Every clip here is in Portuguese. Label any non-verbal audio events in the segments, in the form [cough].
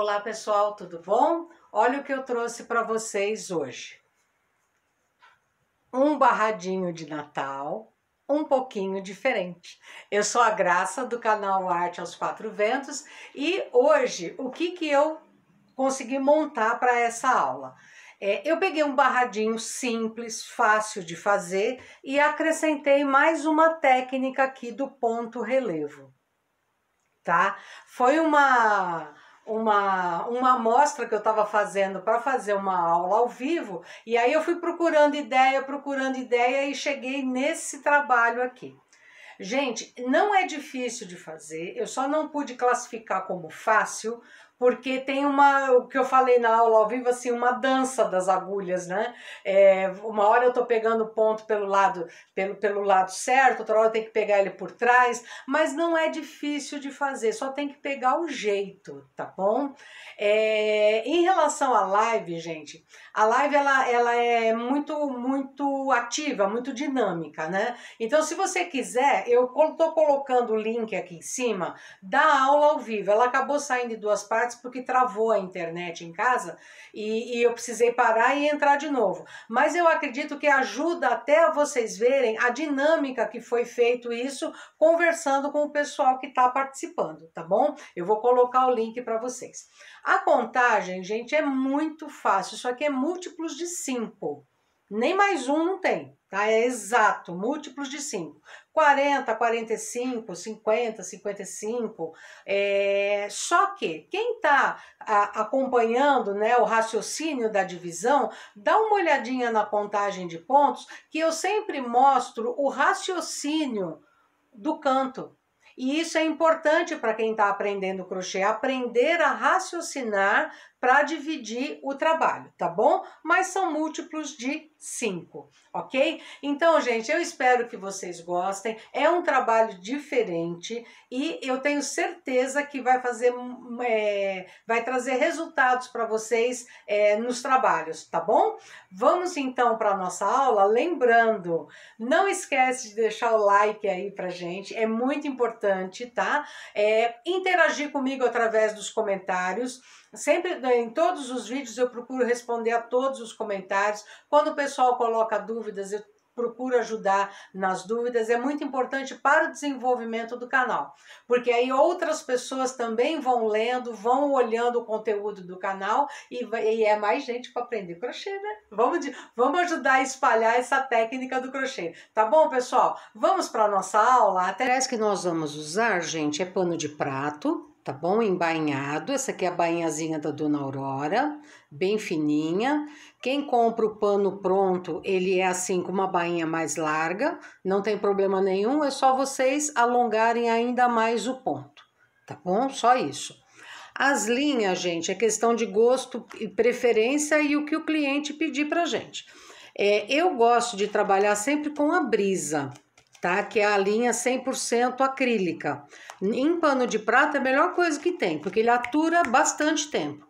Olá pessoal, tudo bom? Olha o que eu trouxe para vocês hoje. Um barradinho de Natal, um pouquinho diferente. Eu sou a Graça do canal Arte aos Quatro Ventos e hoje o que, que eu consegui montar para essa aula? É, eu peguei um barradinho simples, fácil de fazer e acrescentei mais uma técnica aqui do ponto relevo, tá? Foi uma uma, uma amostra que eu estava fazendo para fazer uma aula ao vivo, e aí eu fui procurando ideia, procurando ideia e cheguei nesse trabalho aqui. Gente, não é difícil de fazer, eu só não pude classificar como fácil, porque tem uma, o que eu falei na aula ao vivo, assim, uma dança das agulhas, né? É, uma hora eu tô pegando o ponto pelo lado, pelo, pelo lado certo, outra hora eu tenho que pegar ele por trás, mas não é difícil de fazer, só tem que pegar o jeito, tá bom? É, em relação à live, gente, a live ela, ela é muito, muito ativa, muito dinâmica, né? Então, se você quiser, eu tô colocando o link aqui em cima da aula ao vivo, ela acabou saindo em duas partes partes porque travou a internet em casa e, e eu precisei parar e entrar de novo. Mas eu acredito que ajuda até vocês verem a dinâmica que foi feito isso conversando com o pessoal que está participando, tá bom? Eu vou colocar o link para vocês. A contagem, gente, é muito fácil, só que é múltiplos de 5. Nem mais um não tem, tá? É exato, múltiplos de 5. 40, 45, 50, 55. É... Só que quem está acompanhando né, o raciocínio da divisão, dá uma olhadinha na contagem de pontos, que eu sempre mostro o raciocínio do canto. E isso é importante para quem está aprendendo crochê, aprender a raciocinar para dividir o trabalho, tá bom? Mas são múltiplos de 5, ok? Então, gente, eu espero que vocês gostem. É um trabalho diferente e eu tenho certeza que vai fazer, é, vai trazer resultados para vocês é, nos trabalhos, tá bom? Vamos então para nossa aula. Lembrando, não esquece de deixar o like aí para gente, é muito importante, tá? É, interagir comigo através dos comentários. Sempre né, em todos os vídeos eu procuro responder a todos os comentários. Quando o pessoal coloca dúvidas, eu procuro ajudar nas dúvidas, é muito importante para o desenvolvimento do canal, porque aí outras pessoas também vão lendo, vão olhando o conteúdo do canal e, e é mais gente para aprender crochê, né? Vamos, de, vamos ajudar a espalhar essa técnica do crochê, tá bom, pessoal? Vamos para nossa aula. Até que nós vamos usar, gente, é pano de prato, tá bom? Embainhado. Essa aqui é a bainhazinha da Dona Aurora, bem fininha. Quem compra o pano pronto, ele é assim com uma bainha mais larga, não tem problema nenhum, é só vocês alongarem ainda mais o ponto, tá bom? Só isso. As linhas, gente, é questão de gosto e preferência e o que o cliente pedir pra gente. É, eu gosto de trabalhar sempre com a brisa, tá? Que é a linha 100% acrílica. Em pano de prata é a melhor coisa que tem, porque ele atura bastante tempo.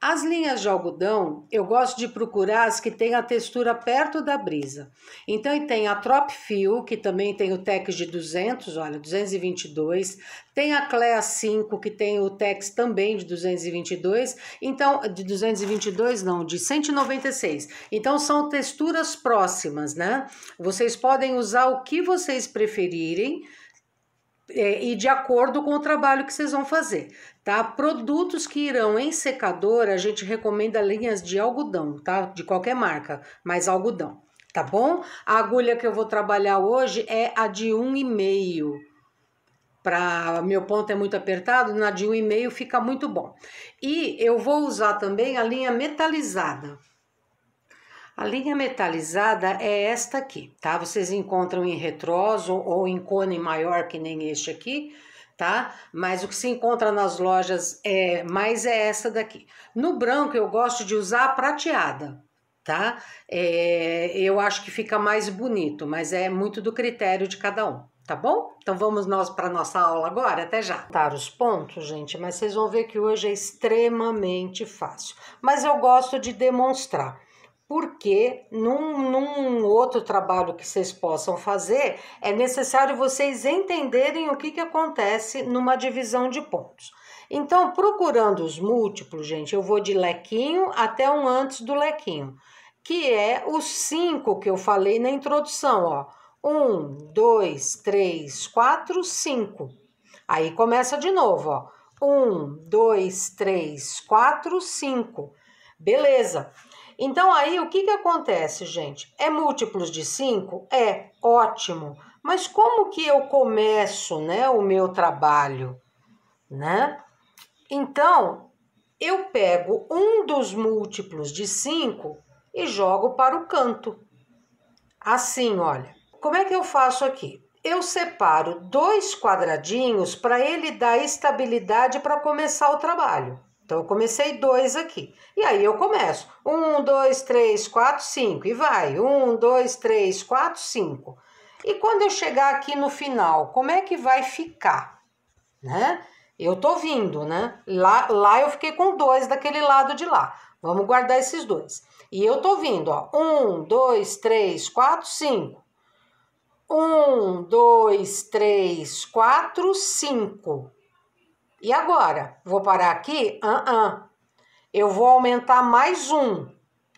As linhas de algodão, eu gosto de procurar as que têm a textura perto da brisa. Então, tem a Trop Fio, que também tem o Tex de 200, olha, 222. Tem a Clea 5, que tem o Tex também de 222. Então, de 222 não, de 196. Então, são texturas próximas, né? Vocês podem usar o que vocês preferirem. É, e de acordo com o trabalho que vocês vão fazer. Tá? Produtos que irão em secador, a gente recomenda linhas de algodão, tá? De qualquer marca, mas algodão, tá bom? A agulha que eu vou trabalhar hoje é a de 1,5. Para meu ponto é muito apertado, na de 1,5 fica muito bom. E eu vou usar também a linha metalizada. A linha metalizada é esta aqui, tá? Vocês encontram em retroso ou em cone maior que nem este aqui tá? Mas o que se encontra nas lojas é mais é essa daqui. No branco eu gosto de usar a prateada, tá? É, eu acho que fica mais bonito, mas é muito do critério de cada um. Tá bom? Então vamos nós para nossa aula agora, até já. Tá os pontos, gente, mas vocês vão ver que hoje é extremamente fácil. Mas eu gosto de demonstrar porque num, num, outro trabalho que vocês possam fazer, é necessário vocês entenderem o que, que acontece numa divisão de pontos. Então, procurando os múltiplos, gente, eu vou de lequinho até um antes do lequinho, que é os cinco que eu falei na introdução, ó. Um, dois, três, quatro, cinco. Aí começa de novo, ó. Um, dois, três, quatro, cinco. Beleza. Então aí o que, que acontece, gente? É múltiplos de 5? É ótimo. Mas como que eu começo, né, o meu trabalho, né? Então, eu pego um dos múltiplos de 5 e jogo para o canto. Assim, olha. Como é que eu faço aqui? Eu separo dois quadradinhos para ele dar estabilidade para começar o trabalho. Então, eu comecei dois aqui. E aí eu começo. Um, dois, três, quatro, cinco. E vai. Um, dois, três, quatro, cinco. E quando eu chegar aqui no final, como é que vai ficar? Né? Eu tô vindo, né? Lá, lá eu fiquei com dois daquele lado de lá. Vamos guardar esses dois. E eu tô vindo, ó. Um, dois, três, quatro, cinco. Um, dois, três, quatro, cinco. E agora? Vou parar aqui? Uh -uh. Eu vou aumentar mais um.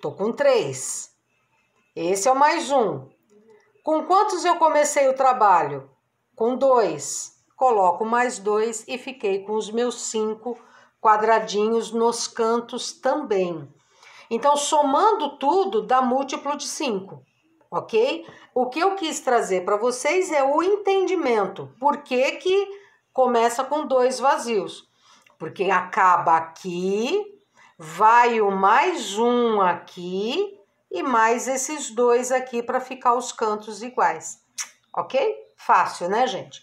Tô com três. Esse é o mais um. Com quantos eu comecei o trabalho? Com dois. Coloco mais dois e fiquei com os meus cinco quadradinhos nos cantos também. Então, somando tudo, dá múltiplo de cinco, ok? O que eu quis trazer para vocês é o entendimento. Por que que começa com dois vazios, porque acaba aqui, vai o mais um aqui e mais esses dois aqui para ficar os cantos iguais, ok? Fácil, né, gente?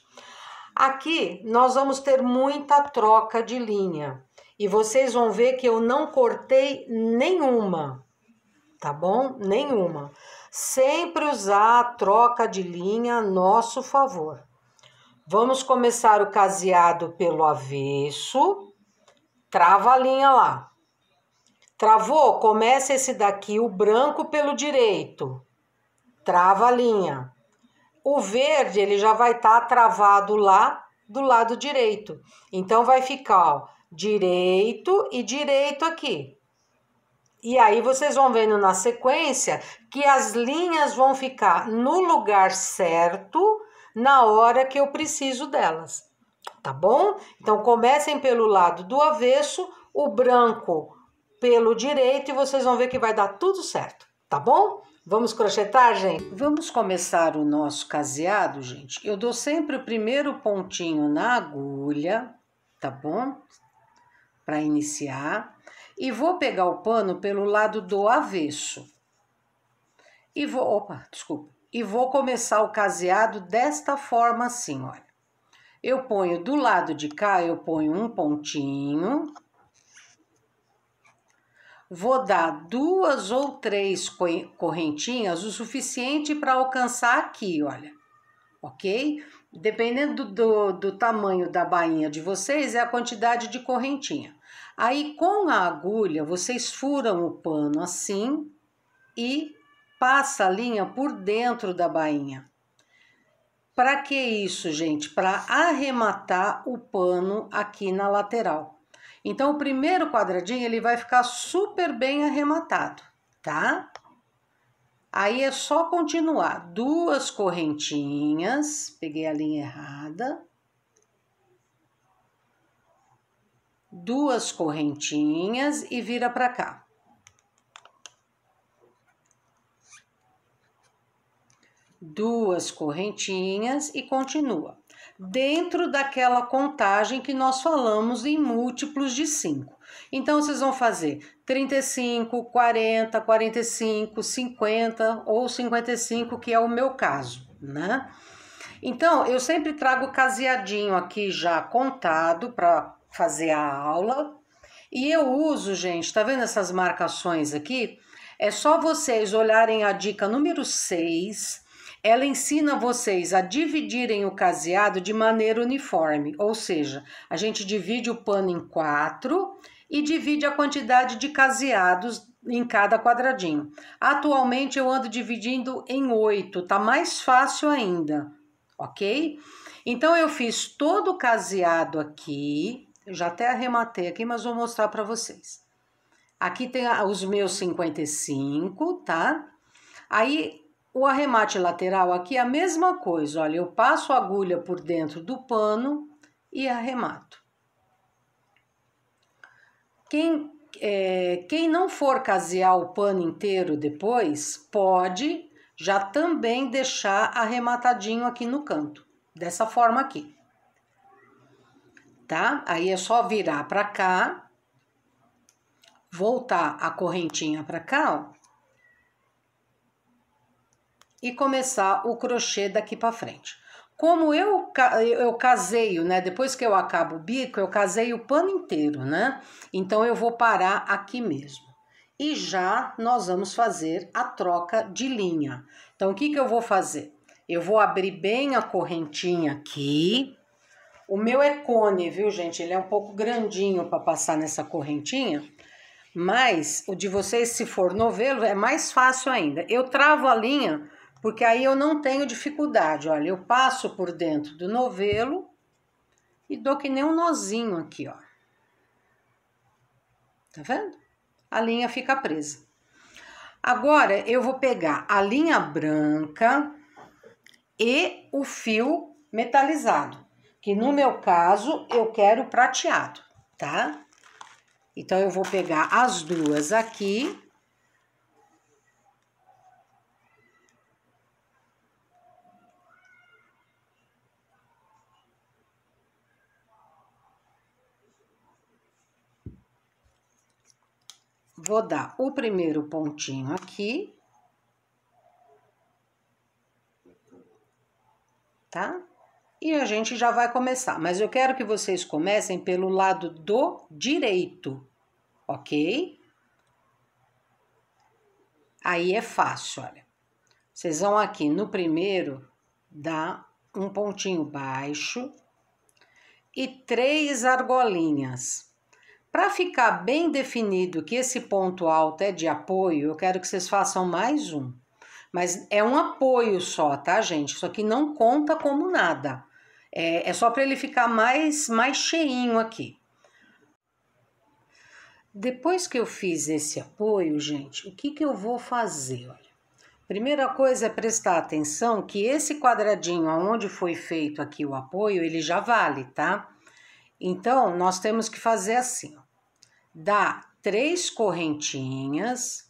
Aqui nós vamos ter muita troca de linha e vocês vão ver que eu não cortei nenhuma, tá bom? Nenhuma. Sempre usar a troca de linha a nosso favor. Vamos começar o caseado pelo avesso. Trava a linha lá. Travou? Começa esse daqui, o branco pelo direito. Trava a linha. O verde, ele já vai estar tá travado lá do lado direito. Então, vai ficar ó, direito e direito aqui. E aí, vocês vão vendo na sequência que as linhas vão ficar no lugar certo na hora que eu preciso delas, tá bom? Então comecem pelo lado do avesso, o branco pelo direito e vocês vão ver que vai dar tudo certo, tá bom? Vamos crochetar, gente? Vamos começar o nosso caseado, gente. Eu dou sempre o primeiro pontinho na agulha, tá bom? Para iniciar. E vou pegar o pano pelo lado do avesso. E vou, opa, desculpa e vou começar o caseado desta forma assim, olha. Eu ponho do lado de cá, eu ponho um pontinho. Vou dar duas ou três correntinhas, o suficiente para alcançar aqui, olha. Ok? Dependendo do, do tamanho da bainha de vocês, é a quantidade de correntinha. Aí, com a agulha, vocês furam o pano assim e passa a linha por dentro da bainha. Para que isso, gente? Para arrematar o pano aqui na lateral. Então, o primeiro quadradinho, ele vai ficar super bem arrematado, tá? Aí é só continuar. Duas correntinhas, peguei a linha errada. Duas correntinhas e vira para cá. duas correntinhas e continua. Dentro daquela contagem que nós falamos em múltiplos de 5. Então, vocês vão fazer 35, 40, 45, 50 ou 55, que é o meu caso, né? Então, eu sempre trago caseadinho aqui já contado para fazer a aula. E eu uso, gente, tá vendo essas marcações aqui? É só vocês olharem a dica número 6 ela ensina vocês a dividirem o caseado de maneira uniforme, ou seja, a gente divide o pano em quatro e divide a quantidade de caseados em cada quadradinho. Atualmente eu ando dividindo em oito, tá mais fácil ainda, ok? Então eu fiz todo o caseado aqui, eu já até arrematei aqui, mas vou mostrar para vocês. Aqui tem os meus 55, tá? Aí o arremate lateral aqui é a mesma coisa, olha, eu passo a agulha por dentro do pano e arremato. Quem, é, quem não for casear o pano inteiro depois, pode já também deixar arrematadinho aqui no canto, dessa forma aqui. Tá? Aí é só virar pra cá, voltar a correntinha pra cá, ó e começar o crochê daqui para frente. Como eu, eu caseio, né? Depois que eu acabo o bico, eu caseio o pano inteiro, né? Então eu vou parar aqui mesmo. E já nós vamos fazer a troca de linha. Então o que, que eu vou fazer? Eu vou abrir bem a correntinha aqui. O meu é cone, viu, gente? Ele é um pouco grandinho para passar nessa correntinha. Mas o de vocês, se for novelo, é mais fácil ainda. Eu travo a linha porque aí eu não tenho dificuldade. Olha, eu passo por dentro do novelo e dou que nem um nozinho aqui, ó. Tá vendo? A linha fica presa. Agora, eu vou pegar a linha branca e o fio metalizado, que no meu caso, eu quero prateado, tá? Então, eu vou pegar as duas aqui Vou dar o primeiro pontinho aqui. Tá? E a gente já vai começar, mas eu quero que vocês comecem pelo lado do direito, ok? Aí é fácil, olha. Vocês vão aqui no primeiro, dá um pontinho baixo e três argolinhas. Para ficar bem definido que esse ponto alto é de apoio, eu quero que vocês façam mais um. Mas é um apoio só, tá, gente? Isso aqui não conta como nada. É, é só para ele ficar mais, mais cheinho aqui. Depois que eu fiz esse apoio, gente, o que, que eu vou fazer? Olha, primeira coisa é prestar atenção que esse quadradinho aonde foi feito aqui o apoio, ele já vale, tá? Então, nós temos que fazer assim. Ó dá três correntinhas,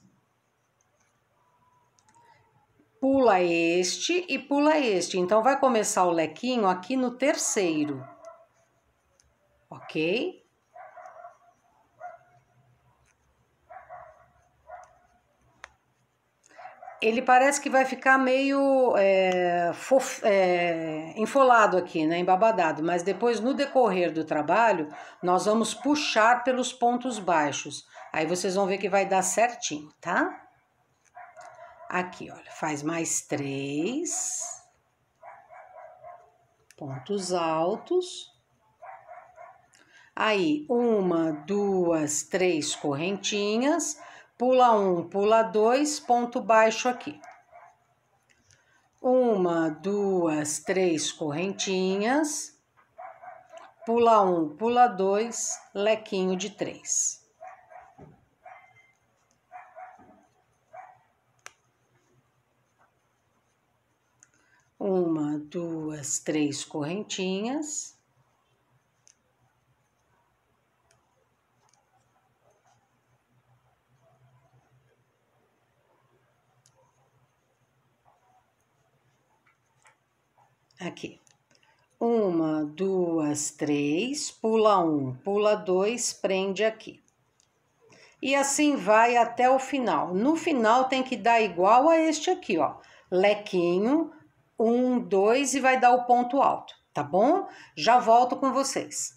pula este e pula este. Então, vai começar o lequinho aqui no terceiro, ok? ele parece que vai ficar meio é, fof, é, enfolado aqui, né, embabadado, mas depois no decorrer do trabalho nós vamos puxar pelos pontos baixos. Aí vocês vão ver que vai dar certinho, tá? Aqui, olha, faz mais três pontos altos. Aí, uma, duas, três correntinhas pula um, pula dois, ponto baixo aqui. Uma, duas, três correntinhas, pula um, pula dois, lequinho de três. Uma, duas, três correntinhas. Aqui. Uma, duas, três, pula um, pula dois, prende aqui. E assim vai até o final. No final tem que dar igual a este aqui, ó. Lequinho, um, dois e vai dar o ponto alto, tá bom? Já volto com vocês.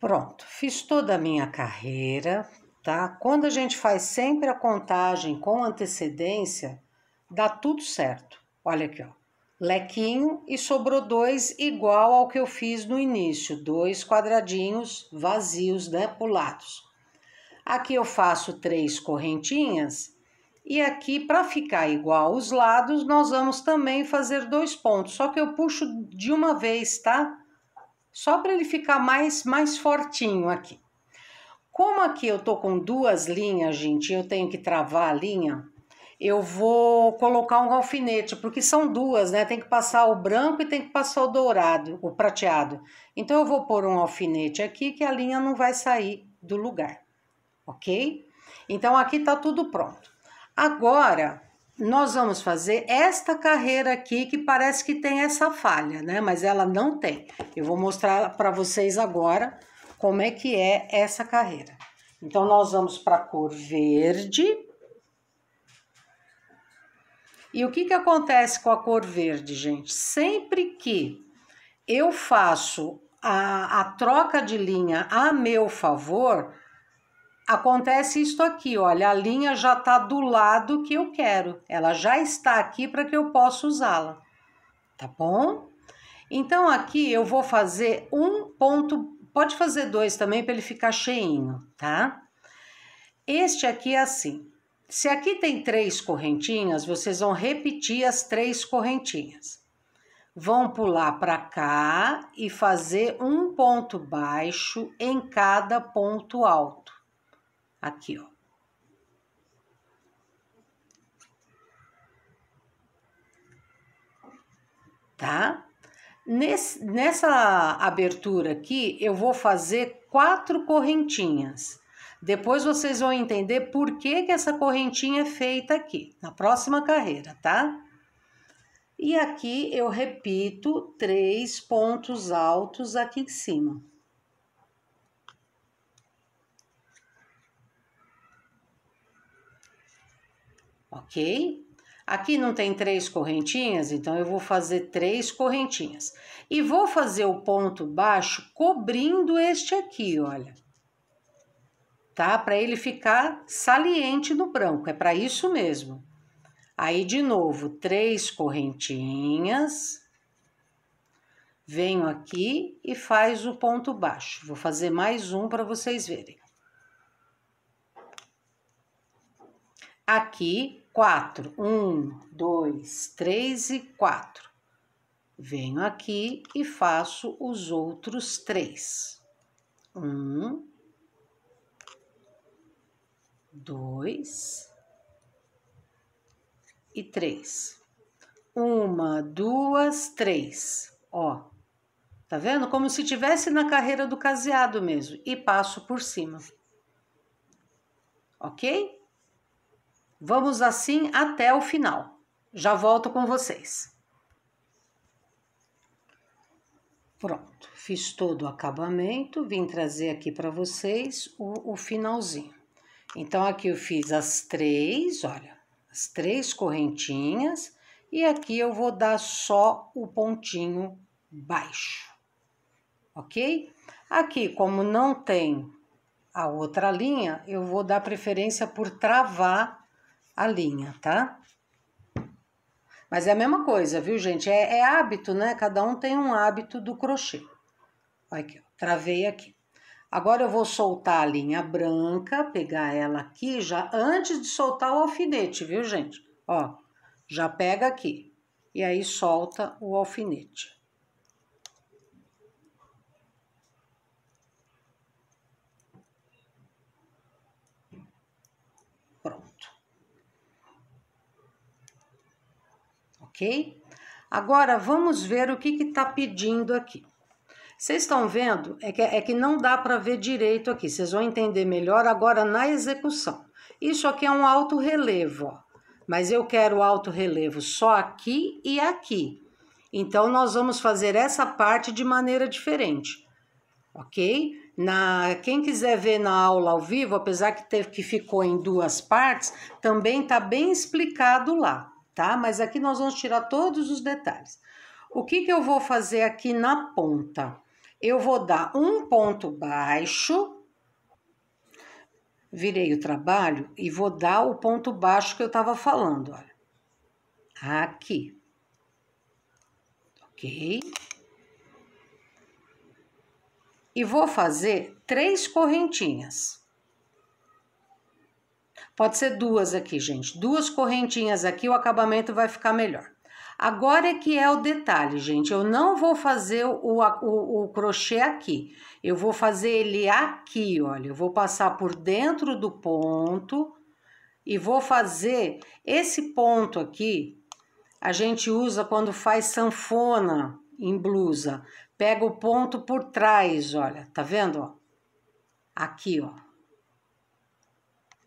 Pronto, fiz toda a minha carreira, tá? Quando a gente faz sempre a contagem com antecedência, dá tudo certo. Olha aqui, ó lequinho e sobrou dois igual ao que eu fiz no início, dois quadradinhos vazios, né, pulados. Aqui eu faço três correntinhas e aqui para ficar igual os lados, nós vamos também fazer dois pontos, só que eu puxo de uma vez, tá? Só para ele ficar mais mais fortinho aqui. Como aqui eu tô com duas linhas, gente, eu tenho que travar a linha, eu vou colocar um alfinete, porque são duas, né? Tem que passar o branco e tem que passar o dourado, o prateado. Então eu vou pôr um alfinete aqui que a linha não vai sair do lugar, ok? Então aqui tá tudo pronto. Agora nós vamos fazer esta carreira aqui que parece que tem essa falha, né? Mas ela não tem. Eu vou mostrar para vocês agora como é que é essa carreira. Então nós vamos para a cor verde e o que, que acontece com a cor verde, gente? Sempre que eu faço a, a troca de linha a meu favor, acontece isto aqui, olha, a linha já está do lado que eu quero. Ela já está aqui para que eu possa usá-la, tá bom? Então, aqui eu vou fazer um ponto, pode fazer dois também para ele ficar cheinho, tá? Este aqui é assim. Se aqui tem três correntinhas, vocês vão repetir as três correntinhas. Vão pular para cá e fazer um ponto baixo em cada ponto alto. Aqui, ó. Tá? Nesse, nessa abertura aqui, eu vou fazer quatro correntinhas depois vocês vão entender por que, que essa correntinha é feita aqui, na próxima carreira, tá? E aqui eu repito três pontos altos aqui em cima. Ok? Aqui não tem três correntinhas, então eu vou fazer três correntinhas. E vou fazer o ponto baixo cobrindo este aqui, olha tá? Para ele ficar saliente no branco, é para isso mesmo. Aí de novo, três correntinhas. Venho aqui e faz o ponto baixo. Vou fazer mais um para vocês verem. Aqui, quatro. Um, dois, três e quatro. Venho aqui e faço os outros três. Um, dois e três. Uma, duas, três. Ó, tá vendo? Como se tivesse na carreira do caseado mesmo. E passo por cima. Ok? Vamos assim até o final. Já volto com vocês. Pronto, fiz todo o acabamento, vim trazer aqui para vocês o, o finalzinho. Então, aqui eu fiz as três, olha, as três correntinhas, e aqui eu vou dar só o pontinho baixo, ok? Aqui, como não tem a outra linha, eu vou dar preferência por travar a linha, tá? Mas é a mesma coisa, viu, gente? É, é hábito, né? Cada um tem um hábito do crochê. Olha aqui, ó, travei aqui. Agora eu vou soltar a linha branca, pegar ela aqui já antes de soltar o alfinete, viu, gente? Ó, já pega aqui e aí solta o alfinete. Pronto. Ok? Agora, vamos ver o que está pedindo aqui. Vocês estão vendo? É que, é que não dá para ver direito aqui. Vocês vão entender melhor agora na execução. Isso aqui é um alto relevo, ó. Mas eu quero alto relevo só aqui e aqui. Então, nós vamos fazer essa parte de maneira diferente, ok? Na, quem quiser ver na aula ao vivo, apesar que teve que ficou em duas partes, também está bem explicado lá, tá? Mas aqui nós vamos tirar todos os detalhes. O que, que eu vou fazer aqui na ponta? eu vou dar um ponto baixo, virei o trabalho e vou dar o ponto baixo que eu estava falando, olha. Aqui. Ok? E vou fazer três correntinhas. Pode ser duas aqui, gente. Duas correntinhas aqui, o acabamento vai ficar melhor. Agora é que é o detalhe, gente. Eu não vou fazer o, o, o crochê aqui. Eu vou fazer ele aqui, olha. Eu vou passar por dentro do ponto e vou fazer esse ponto aqui. A gente usa quando faz sanfona em blusa. Pega o ponto por trás, olha. Tá vendo, ó? Aqui, ó.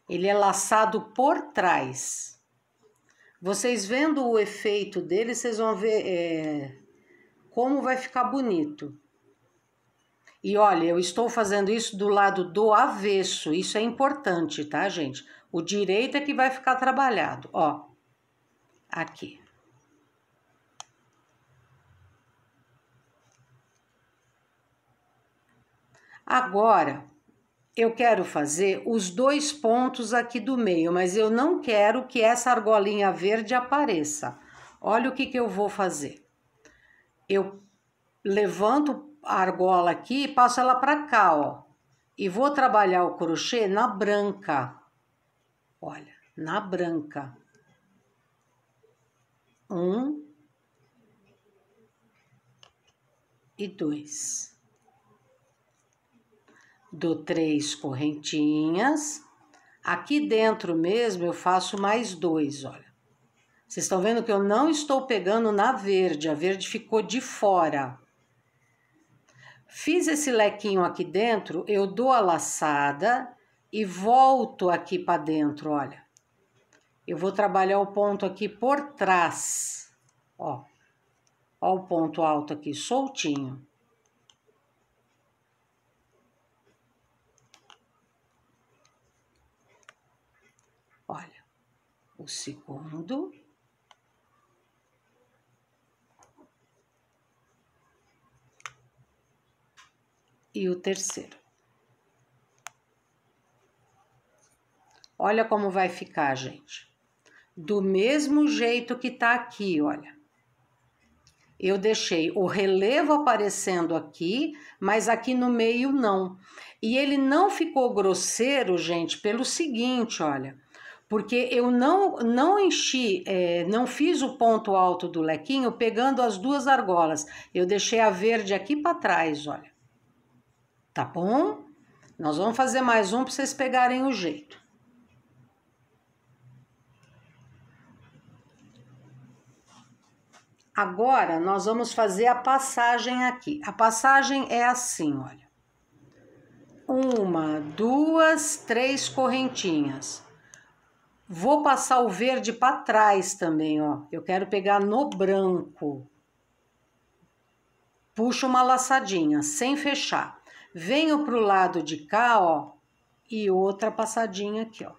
Ele é laçado por trás. Vocês vendo o efeito dele, vocês vão ver é, como vai ficar bonito. E olha, eu estou fazendo isso do lado do avesso, isso é importante, tá, gente? O direito é que vai ficar trabalhado, ó, aqui. Agora, eu quero fazer os dois pontos aqui do meio, mas eu não quero que essa argolinha verde apareça. Olha o que, que eu vou fazer. Eu levanto a argola aqui e passo ela para cá, ó. E vou trabalhar o crochê na branca. Olha, na branca. Um. E dois dou três correntinhas. Aqui dentro mesmo eu faço mais dois, olha. Vocês estão vendo que eu não estou pegando na verde, a verde ficou de fora. Fiz esse lequinho aqui dentro, eu dou a laçada e volto aqui para dentro, olha. Eu vou trabalhar o ponto aqui por trás, ó. Ó o ponto alto aqui, soltinho. o segundo, e o terceiro. Olha como vai ficar, gente. Do mesmo jeito que tá aqui, olha. Eu deixei o relevo aparecendo aqui, mas aqui no meio não. E ele não ficou grosseiro, gente, pelo seguinte, olha porque eu não, não enchi, é, não fiz o ponto alto do lequinho pegando as duas argolas. Eu deixei a verde aqui para trás, olha. Tá bom? Nós vamos fazer mais um para vocês pegarem o jeito. Agora, nós vamos fazer a passagem aqui. A passagem é assim, olha. Uma, duas, três correntinhas Vou passar o verde para trás também, ó. Eu quero pegar no branco. Puxo uma laçadinha, sem fechar. Venho pro lado de cá, ó, e outra passadinha aqui, ó.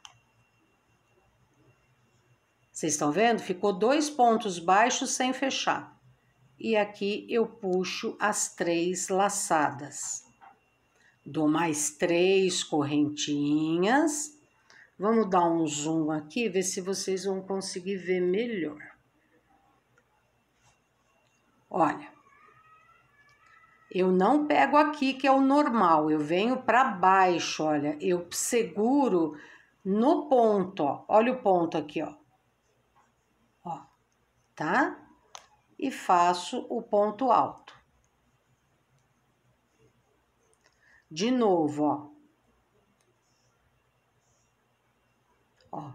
Vocês estão vendo? Ficou dois pontos baixos sem fechar. E aqui eu puxo as três laçadas. Dou mais três correntinhas Vamos dar um zoom aqui, ver se vocês vão conseguir ver melhor. Olha, eu não pego aqui que é o normal, eu venho para baixo, olha, eu seguro no ponto, ó. Olha o ponto aqui, ó. Ó, tá? E faço o ponto alto. De novo, ó. Ó,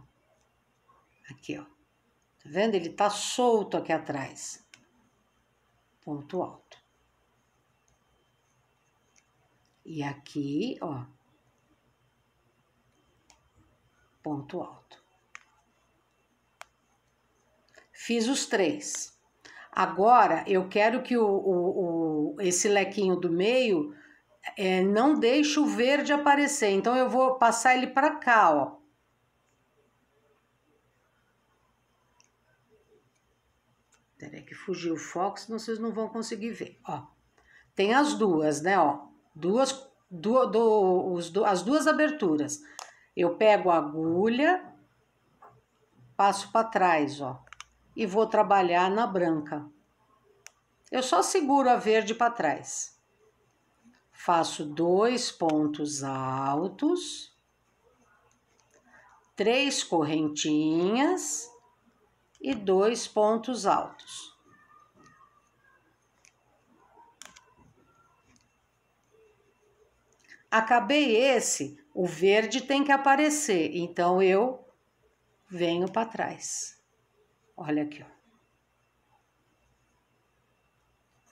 aqui, ó. Tá vendo? Ele tá solto aqui atrás. Ponto alto. E aqui, ó. Ponto alto. Fiz os três. Agora, eu quero que o, o, o esse lequinho do meio é, não deixe o verde aparecer. Então, eu vou passar ele para cá, ó fugir o foco, vocês não vão conseguir ver. Ó, tem as duas, né? Ó, duas, do, do, os, do, as duas aberturas. Eu pego a agulha, passo para trás, ó, e vou trabalhar na branca. Eu só seguro a verde para trás. Faço dois pontos altos, três correntinhas e dois pontos altos. Acabei esse, o verde tem que aparecer, então eu venho para trás. Olha aqui,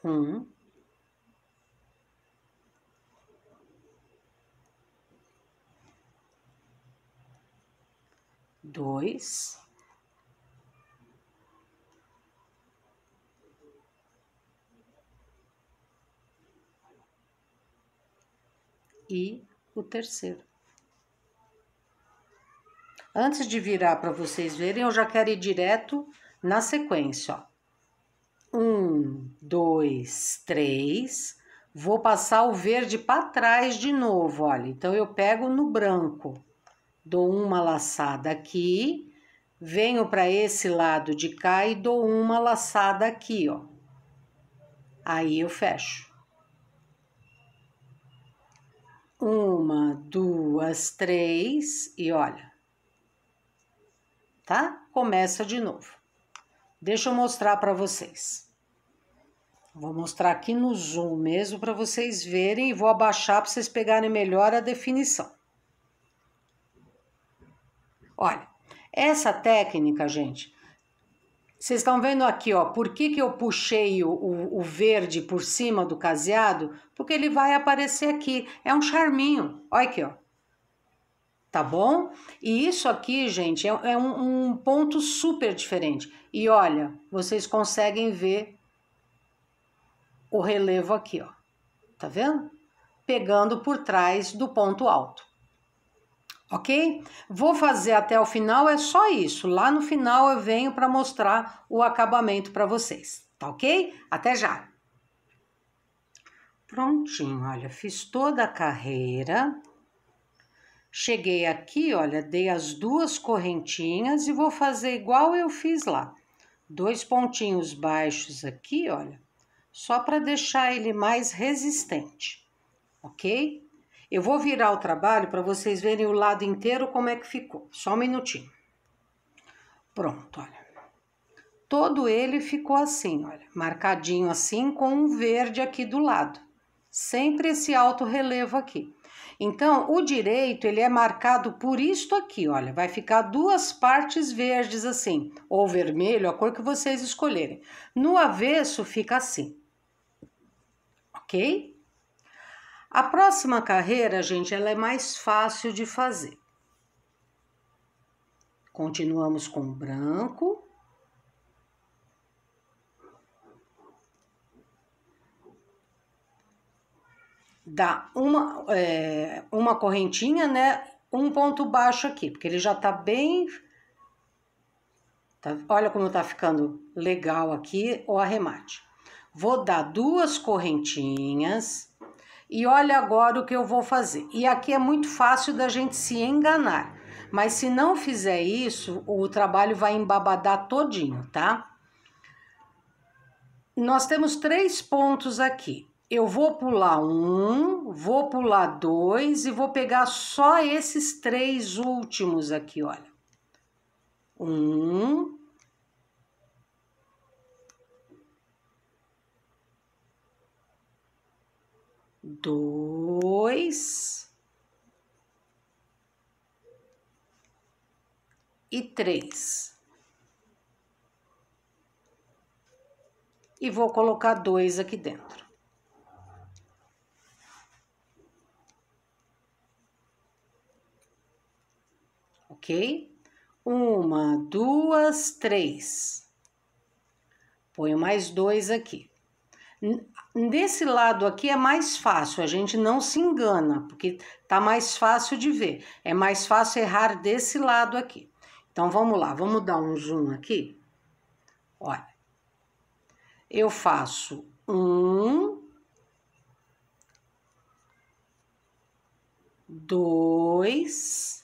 ó. Um. Dois. e o terceiro. Antes de virar para vocês verem, eu já quero ir direto na sequência, ó. Um, dois, três. Vou passar o verde para trás de novo, olha. Então, eu pego no branco, dou uma laçada aqui, venho para esse lado de cá e dou uma laçada aqui, ó. Aí eu fecho. Uma, duas, três e olha. Tá? Começa de novo. Deixa eu mostrar para vocês. Vou mostrar aqui no zoom mesmo para vocês verem e vou abaixar para vocês pegarem melhor a definição. Olha, essa técnica, gente, vocês estão vendo aqui, ó, por que, que eu puxei o, o, o verde por cima do caseado? Porque ele vai aparecer aqui. É um charminho. Olha aqui, ó. Tá bom? E isso aqui, gente, é, é um, um ponto super diferente. E olha, vocês conseguem ver o relevo aqui, ó. Tá vendo? Pegando por trás do ponto alto ok? Vou fazer até o final, é só isso. Lá no final eu venho para mostrar o acabamento para vocês, tá ok? Até já! Prontinho, olha, fiz toda a carreira. Cheguei aqui, olha, dei as duas correntinhas e vou fazer igual eu fiz lá. Dois pontinhos baixos aqui, olha, só para deixar ele mais resistente, ok? Eu vou virar o trabalho para vocês verem o lado inteiro como é que ficou. Só um minutinho. Pronto, olha. Todo ele ficou assim, olha, marcadinho assim com um verde aqui do lado. Sempre esse alto relevo aqui. Então, o direito, ele é marcado por isto aqui, olha, vai ficar duas partes verdes assim, ou vermelho, a cor que vocês escolherem. No avesso fica assim. OK? A próxima carreira, gente, ela é mais fácil de fazer. Continuamos com branco. Dá uma, é, uma correntinha, né? Um ponto baixo aqui, porque ele já tá bem... Tá, olha como tá ficando legal aqui o arremate. Vou dar duas correntinhas e olha agora o que eu vou fazer. E aqui é muito fácil da gente se enganar, mas se não fizer isso, o trabalho vai embabadar todinho, tá? Nós temos três pontos aqui. Eu vou pular um, vou pular dois e vou pegar só esses três últimos aqui, olha. Um, dois e três. E vou colocar dois aqui dentro. Ok? Uma, duas, três. Ponho mais dois aqui. Desse lado aqui é mais fácil, a gente não se engana, porque tá mais fácil de ver. É mais fácil errar desse lado aqui. Então vamos lá, vamos dar um zoom aqui. Olha, eu faço um, dois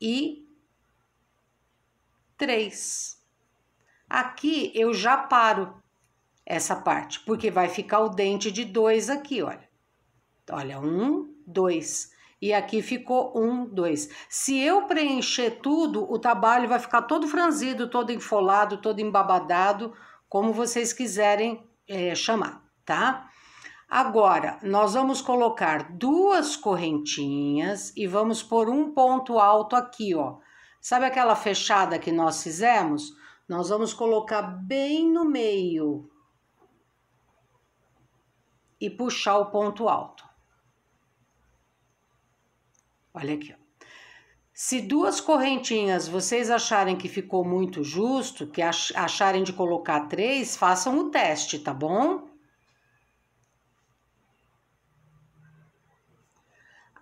e três. Aqui eu já paro essa parte, porque vai ficar o dente de dois aqui, olha. Olha, um, dois. E aqui ficou um, dois. Se eu preencher tudo, o trabalho vai ficar todo franzido, todo enfolado, todo embabadado, como vocês quiserem é, chamar, tá? Agora, nós vamos colocar duas correntinhas e vamos pôr um ponto alto aqui, ó. Sabe aquela fechada que nós fizemos? Nós vamos colocar bem no meio e puxar o ponto alto. Olha aqui, ó. Se duas correntinhas vocês acharem que ficou muito justo, que acharem de colocar três, façam o teste, tá bom?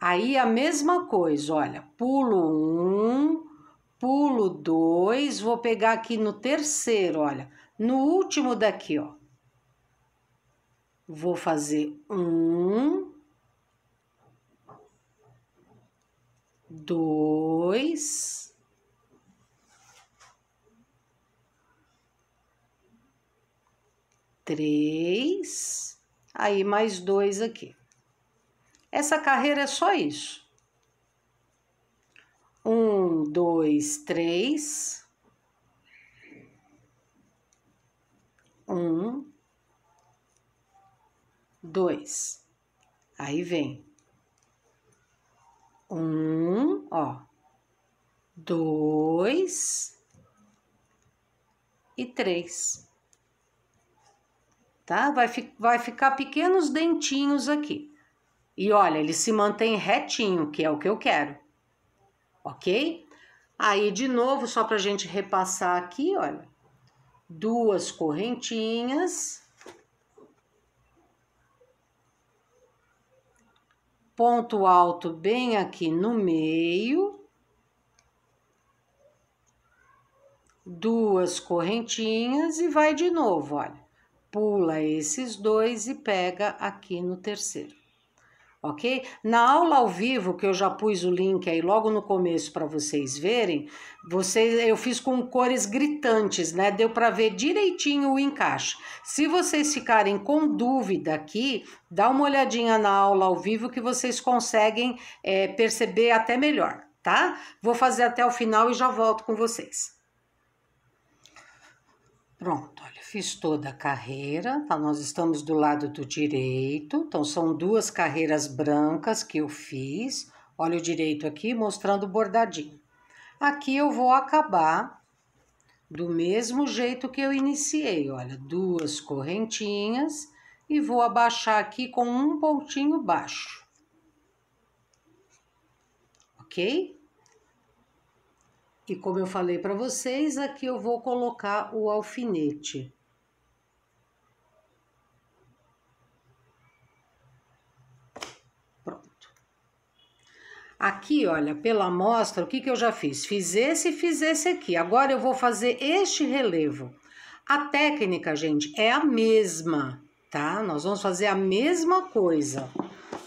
Aí a mesma coisa, olha, pulo um, pulo dois, vou pegar aqui no terceiro, olha, no último daqui, ó. Vou fazer um, dois, três, aí mais dois aqui. Essa carreira é só isso. Um, dois, três. Um, dois. Aí vem. Um, ó. Dois e três. Tá? Vai, fi vai ficar pequenos dentinhos aqui. E olha, ele se mantém retinho, que é o que eu quero ok? Aí, de novo, só para a gente repassar aqui, olha, duas correntinhas, ponto alto bem aqui no meio, duas correntinhas e vai de novo, olha, pula esses dois e pega aqui no terceiro ok? Na aula ao vivo, que eu já pus o link aí logo no começo para vocês verem, vocês, eu fiz com cores gritantes, né? Deu para ver direitinho o encaixe. Se vocês ficarem com dúvida aqui, dá uma olhadinha na aula ao vivo que vocês conseguem é, perceber até melhor, tá? Vou fazer até o final e já volto com vocês. Pronto, olha, fiz toda a carreira, tá? Nós estamos do lado do direito, então são duas carreiras brancas que eu fiz. Olha o direito aqui mostrando o bordadinho. Aqui eu vou acabar do mesmo jeito que eu iniciei, olha, duas correntinhas e vou abaixar aqui com um pontinho baixo. OK? que como eu falei para vocês, aqui eu vou colocar o alfinete. Pronto. Aqui, olha, pela amostra, o que, que eu já fiz? Fiz esse e fiz esse aqui. Agora eu vou fazer este relevo. A técnica, gente, é a mesma, tá? Nós vamos fazer a mesma coisa.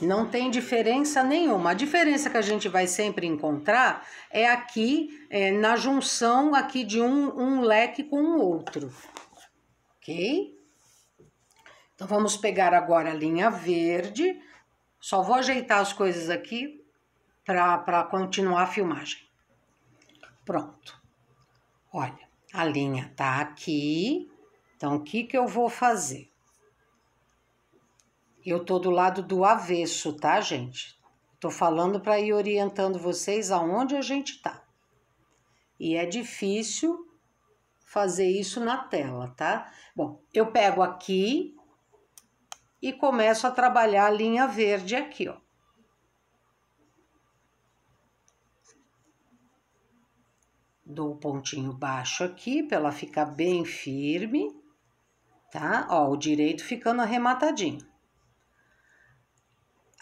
Não tem diferença nenhuma. A diferença que a gente vai sempre encontrar é aqui, é, na junção aqui de um, um leque com o outro. Ok? Então, vamos pegar agora a linha verde. Só vou ajeitar as coisas aqui para continuar a filmagem. Pronto. Olha, a linha tá aqui. Então, o que, que eu vou fazer? Eu tô do lado do avesso, tá, gente? Tô falando para ir orientando vocês aonde a gente tá. E é difícil fazer isso na tela, tá? Bom, eu pego aqui e começo a trabalhar a linha verde aqui, ó. Dou o um pontinho baixo aqui para ela ficar bem firme, tá? Ó, o direito ficando arrematadinho.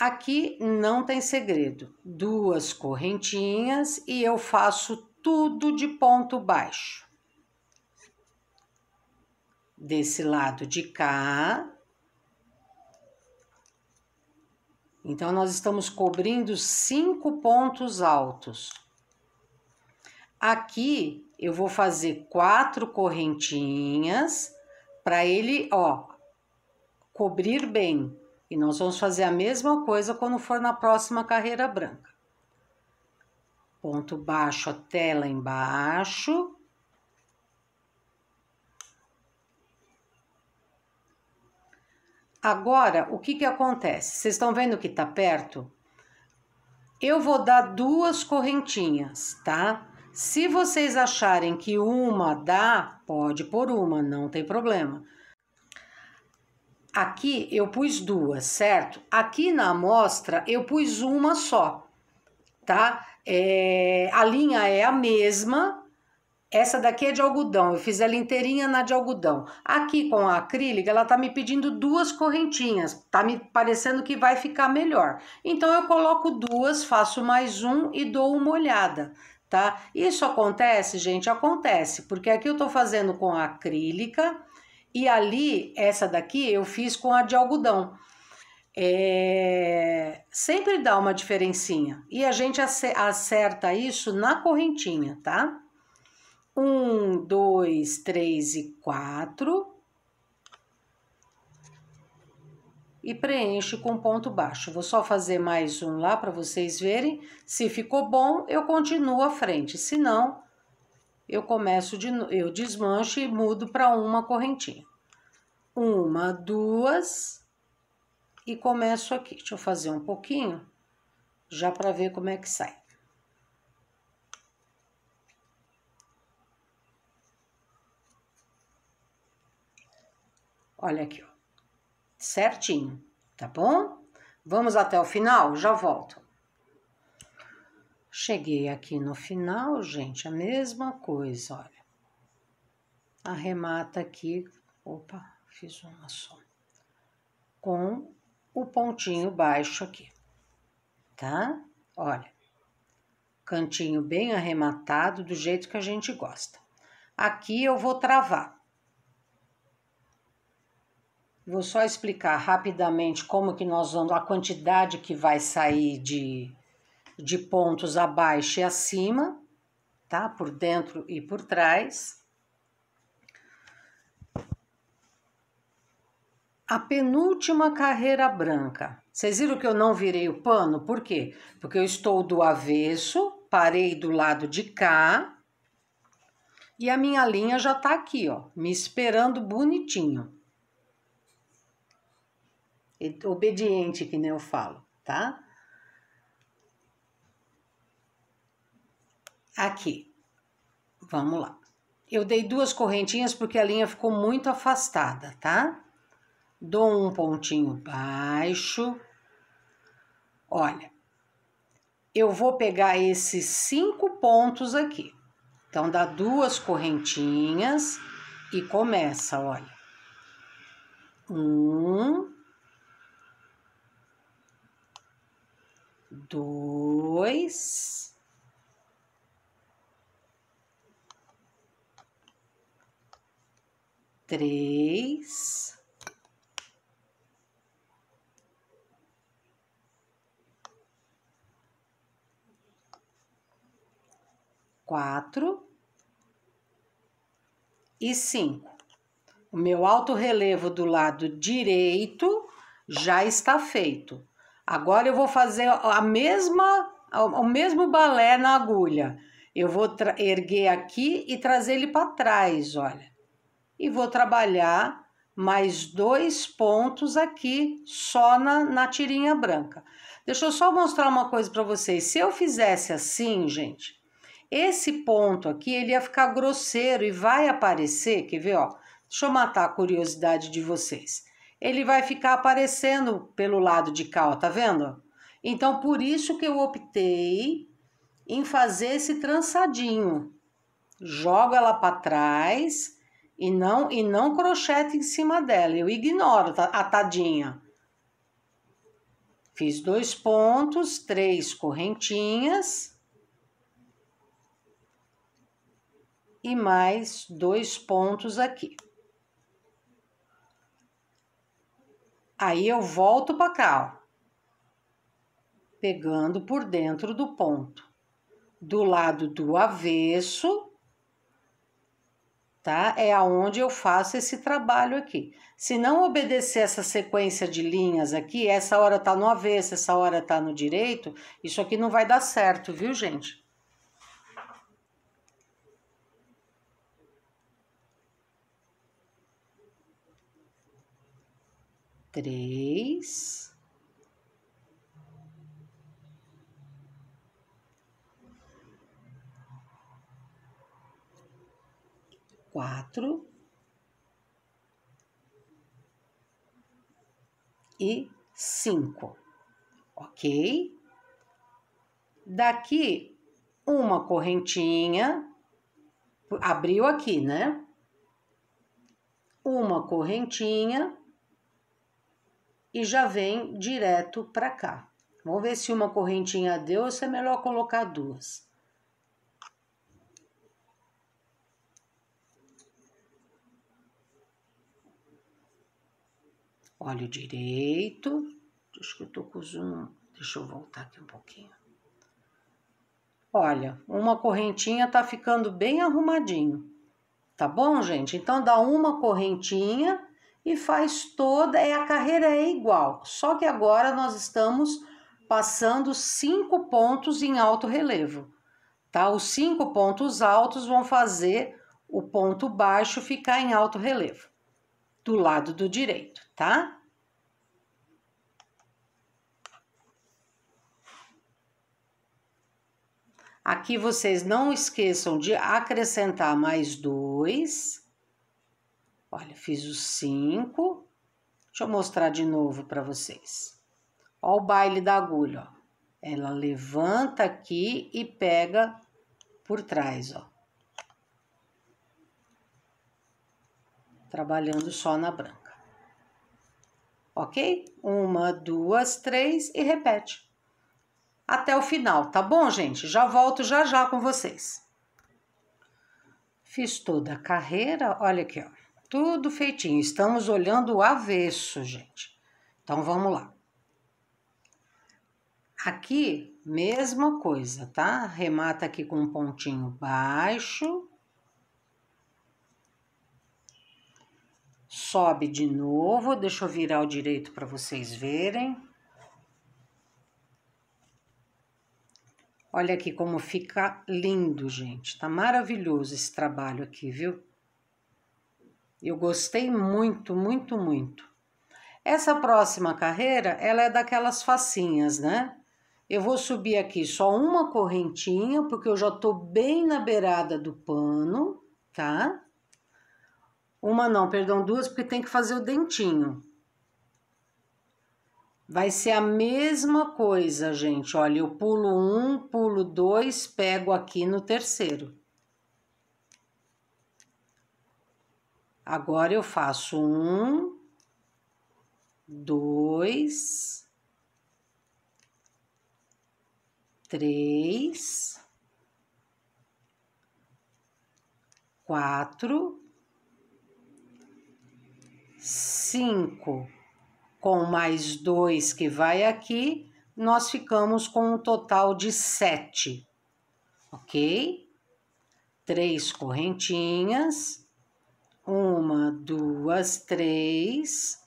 Aqui não tem segredo, duas correntinhas e eu faço tudo de ponto baixo. Desse lado de cá. Então, nós estamos cobrindo cinco pontos altos. Aqui, eu vou fazer quatro correntinhas para ele, ó, cobrir bem. E nós vamos fazer a mesma coisa quando for na próxima carreira branca. Ponto baixo até lá embaixo. Agora, o que que acontece? Vocês estão vendo que tá perto? Eu vou dar duas correntinhas, tá? Se vocês acharem que uma dá, pode por uma, não tem problema. Aqui eu pus duas, certo? Aqui na amostra eu pus uma só, tá? É, a linha é a mesma, essa daqui é de algodão, eu fiz ela inteirinha na de algodão. Aqui com a acrílica, ela tá me pedindo duas correntinhas, tá me parecendo que vai ficar melhor. Então eu coloco duas, faço mais um e dou uma olhada, tá? Isso acontece, gente? Acontece, porque aqui eu tô fazendo com a acrílica e ali, essa daqui, eu fiz com a de algodão. É... Sempre dá uma diferencinha. E a gente acerta isso na correntinha, tá? Um, dois, três e quatro. E preenche com ponto baixo. Vou só fazer mais um lá para vocês verem. Se ficou bom, eu continuo à frente. Se não, eu começo de eu desmancho e mudo para uma correntinha. Uma, duas e começo aqui. Deixa eu fazer um pouquinho já para ver como é que sai. Olha aqui, ó. Certinho, tá bom? Vamos até o final, já volto. Cheguei aqui no final, gente, a mesma coisa, olha. Arremata aqui, opa, fiz uma só. Com o pontinho baixo aqui, tá? Olha, cantinho bem arrematado, do jeito que a gente gosta. Aqui eu vou travar. Vou só explicar rapidamente como que nós vamos, a quantidade que vai sair de de pontos abaixo e acima, tá? Por dentro e por trás. A penúltima carreira branca. Vocês viram que eu não virei o pano? Por quê? Porque eu estou do avesso, parei do lado de cá e a minha linha já tá aqui, ó, me esperando bonitinho. Obediente, que nem eu falo, tá? aqui. Vamos lá. Eu dei duas correntinhas porque a linha ficou muito afastada, tá? Dou um pontinho baixo. Olha, eu vou pegar esses cinco pontos aqui. Então, dá duas correntinhas e começa, olha. Um. Dois três, quatro e cinco. O meu alto relevo do lado direito já está feito. Agora eu vou fazer a mesma o mesmo balé na agulha. Eu vou erguer aqui e trazer ele para trás, olha e vou trabalhar mais dois pontos aqui só na, na tirinha branca. Deixa eu só mostrar uma coisa para vocês. Se eu fizesse assim, gente, esse ponto aqui ele ia ficar grosseiro e vai aparecer, quer ver, ó? Deixa eu matar a curiosidade de vocês. Ele vai ficar aparecendo pelo lado de cá, ó, tá vendo? Então, por isso que eu optei em fazer esse trançadinho. Jogo ela para trás e não, e não crochete em cima dela. Eu ignoro tá? a ah, tadinha. Fiz dois pontos, três correntinhas. E mais dois pontos aqui. Aí eu volto para cá, ó, pegando por dentro do ponto. Do lado do avesso, tá? É aonde eu faço esse trabalho aqui. Se não obedecer essa sequência de linhas aqui, essa hora tá no avesso, essa hora tá no direito, isso aqui não vai dar certo, viu, gente? Três. quatro e cinco, ok? Daqui uma correntinha, abriu aqui, né? Uma correntinha e já vem direto para cá. Vamos ver se uma correntinha deu ou se é melhor colocar duas. Olho direito. Acho que eu tô com zoom. Deixa eu voltar aqui um pouquinho. Olha, uma correntinha tá ficando bem arrumadinho. Tá bom, gente? Então dá uma correntinha e faz toda, é a carreira é igual, só que agora nós estamos passando cinco pontos em alto relevo, tá? Os cinco pontos altos vão fazer o ponto baixo ficar em alto relevo do lado do direito, tá? Aqui vocês não esqueçam de acrescentar mais dois. Olha, fiz os cinco. Deixa eu mostrar de novo para vocês. Ó o baile da agulha, ó. Ela levanta aqui e pega por trás, ó. trabalhando só na branca. Ok? Uma, duas, três e repete. Até o final, tá bom, gente? Já volto já já com vocês. Fiz toda a carreira, olha aqui, ó. Tudo feitinho. Estamos olhando o avesso, gente. Então vamos lá. Aqui, mesma coisa, tá? Remata aqui com um pontinho baixo Sobe de novo, deixa eu virar o direito para vocês verem. Olha aqui como fica lindo, gente. Tá maravilhoso esse trabalho aqui, viu? Eu gostei muito, muito, muito. Essa próxima carreira, ela é daquelas facinhas, né? Eu vou subir aqui só uma correntinha, porque eu já tô bem na beirada do pano, tá? Uma não, perdão, duas, porque tem que fazer o dentinho. Vai ser a mesma coisa, gente. Olha, eu pulo um, pulo dois, pego aqui no terceiro. Agora eu faço um, dois, três, quatro, 5 com mais 2 que vai aqui, nós ficamos com um total de 7, ok? Três correntinhas, uma, duas, três,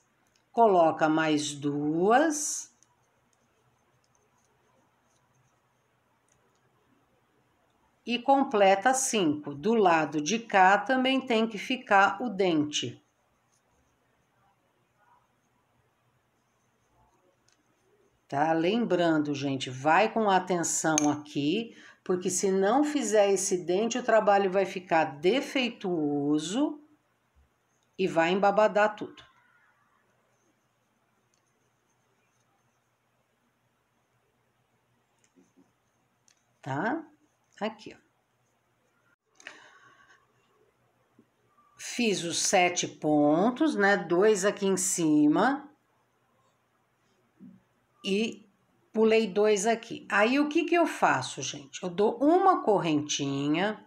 coloca mais duas, e completa cinco. Do lado de cá também tem que ficar o dente. tá? Lembrando, gente, vai com atenção aqui, porque se não fizer esse dente, o trabalho vai ficar defeituoso e vai embabadar tudo. Tá? Aqui, ó. Fiz os sete pontos, né? Dois aqui em cima e pulei dois aqui. Aí o que, que eu faço, gente? Eu dou uma correntinha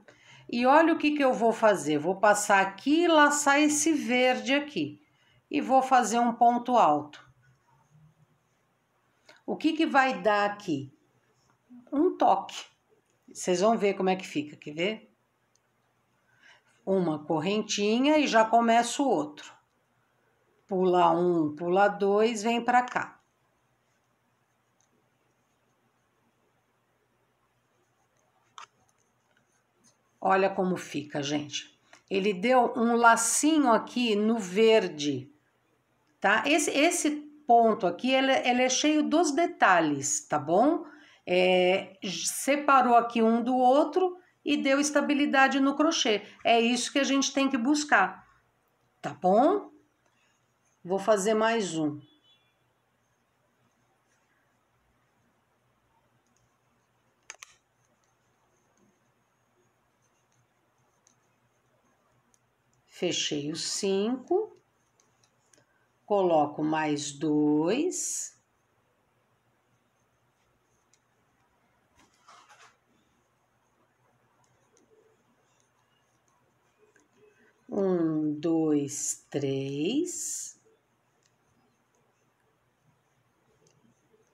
e olha o que, que eu vou fazer. Vou passar aqui e laçar esse verde aqui e vou fazer um ponto alto. O que, que vai dar aqui? Um toque. Vocês vão ver como é que fica, quer ver? Uma correntinha e já começa o outro. Pula um, pula dois, vem para cá. Olha como fica, gente. Ele deu um lacinho aqui no verde, tá? Esse, esse ponto aqui, ele, ele é cheio dos detalhes, tá bom? É, separou aqui um do outro e deu estabilidade no crochê. É isso que a gente tem que buscar, tá bom? Vou fazer mais um. fechei os cinco, coloco mais dois. Um, dois, três.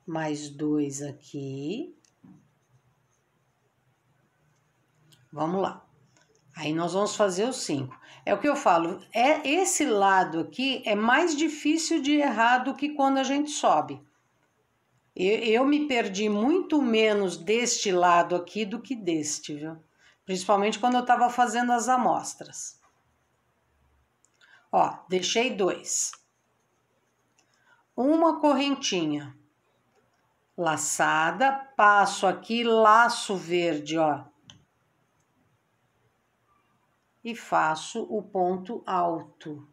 Mais dois aqui. Vamos lá. Aí nós vamos fazer os cinco. É o que eu falo, é esse lado aqui é mais difícil de errar do que quando a gente sobe. Eu, eu me perdi muito menos deste lado aqui do que deste, viu? Principalmente quando eu estava fazendo as amostras. Ó, deixei dois. Uma correntinha laçada, passo aqui, laço verde, ó e faço o ponto alto.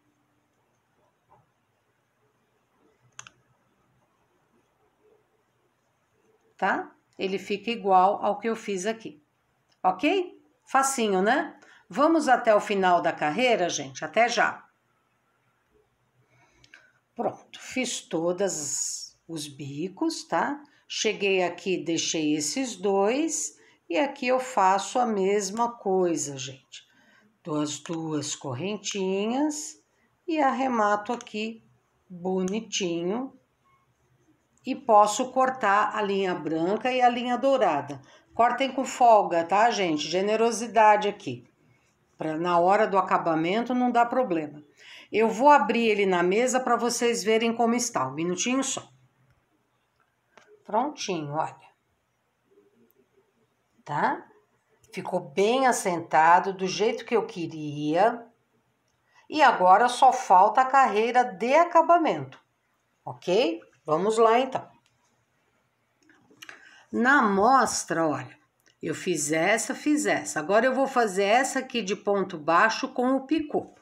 Tá? Ele fica igual ao que eu fiz aqui. Ok? Facinho, né? Vamos até o final da carreira, gente? Até já! Pronto, fiz todas os bicos, tá? Cheguei aqui, deixei esses dois, e aqui eu faço a mesma coisa, gente dou as duas correntinhas e arremato aqui bonitinho. E posso cortar a linha branca e a linha dourada. Cortem com folga, tá, gente? Generosidade aqui. Pra, na hora do acabamento não dá problema. Eu vou abrir ele na mesa para vocês verem como está. Um minutinho só. Prontinho, olha. Tá? ficou bem assentado do jeito que eu queria e agora só falta a carreira de acabamento, ok? Vamos lá então. Na amostra, olha, eu fiz essa, fiz essa. Agora eu vou fazer essa aqui de ponto baixo com o picô.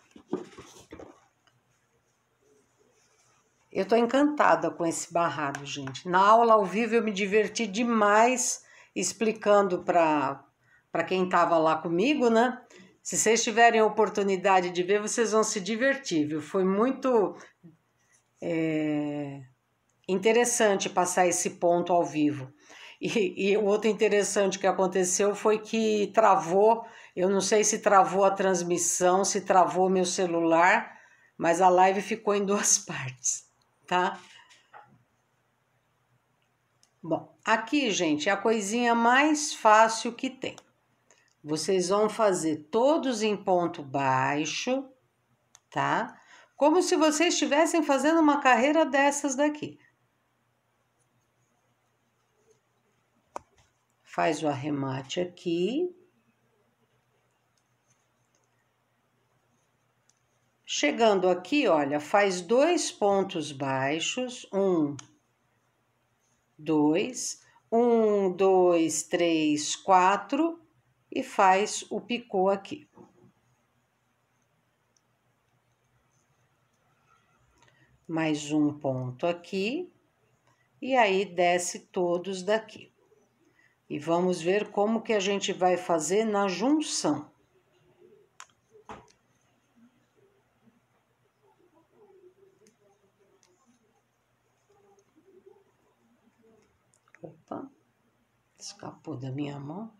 Eu tô encantada com esse barrado, gente. Na aula ao vivo eu me diverti demais explicando para para quem estava lá comigo, né? Se vocês tiverem oportunidade de ver, vocês vão se divertir, viu? Foi muito é, interessante passar esse ponto ao vivo. E, e outro interessante que aconteceu foi que travou, eu não sei se travou a transmissão, se travou meu celular, mas a live ficou em duas [laughs] partes, tá? Bom, aqui, gente, é a coisinha mais fácil que tem. Vocês vão fazer todos em ponto baixo, tá? Como se vocês estivessem fazendo uma carreira dessas daqui. Faz o arremate aqui. Chegando aqui, olha, faz dois pontos baixos, um, dois, um, dois, três, quatro, e faz o picô aqui. Mais um ponto aqui, e aí desce todos daqui. E vamos ver como que a gente vai fazer na junção. Opa, escapou da minha mão.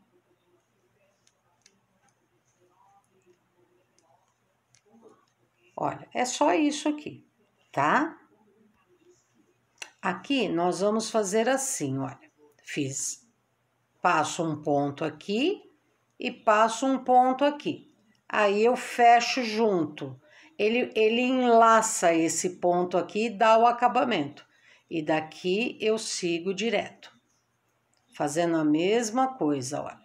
Olha, é só isso aqui, tá? Aqui nós vamos fazer assim, olha. Fiz, passo um ponto aqui e passo um ponto aqui. Aí eu fecho junto. Ele, ele enlaça esse ponto aqui e dá o acabamento. E daqui eu sigo direto, fazendo a mesma coisa, olha.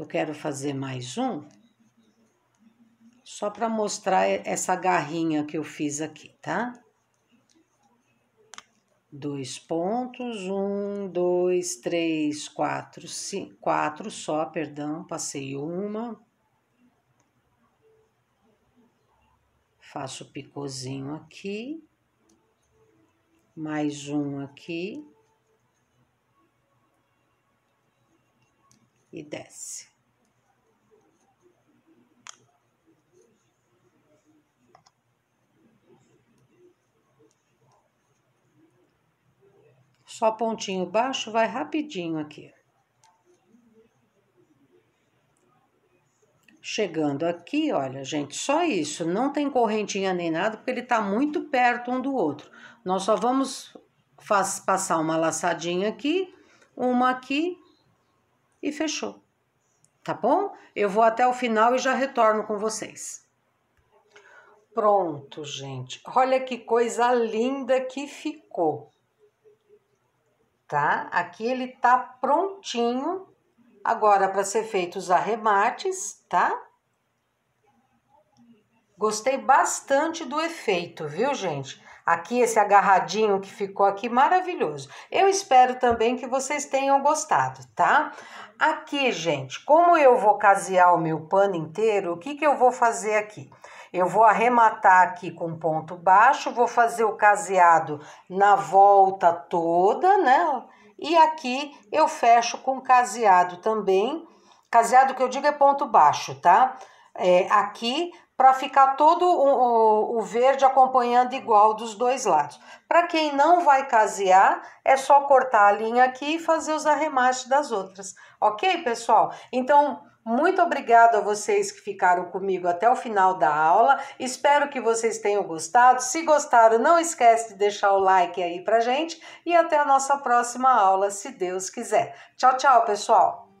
Eu quero fazer mais um, só para mostrar essa garrinha que eu fiz aqui, tá? Dois pontos, um, dois, três, quatro, cinco, quatro só, perdão, passei uma. Faço o picôzinho aqui, mais um aqui. e desce. Só pontinho baixo, vai rapidinho aqui. Chegando aqui, olha, gente, só isso. Não tem correntinha nem nada, porque ele tá muito perto um do outro. Nós só vamos faz, passar uma laçadinha aqui, uma aqui e fechou. Tá bom? Eu vou até o final e já retorno com vocês. Pronto, gente. Olha que coisa linda que ficou tá? Aqui ele tá prontinho agora para ser feito os arremates, tá? Gostei bastante do efeito, viu, gente? Aqui esse agarradinho que ficou aqui maravilhoso. Eu espero também que vocês tenham gostado, tá? Aqui, gente, como eu vou casear o meu pano inteiro, o que que eu vou fazer aqui? Eu vou arrematar aqui com ponto baixo, vou fazer o caseado na volta toda, né? E aqui eu fecho com caseado também. Caseado que eu digo é ponto baixo, tá? É, aqui para ficar todo o, o, o, verde acompanhando igual dos dois lados. Para quem não vai casear, é só cortar a linha aqui e fazer os arremates das outras. Ok, pessoal? Então, muito obrigado a vocês que ficaram comigo até o final da aula. Espero que vocês tenham gostado. Se gostaram, não esquece de deixar o like aí pra gente e até a nossa próxima aula, se Deus quiser. Tchau, tchau, pessoal.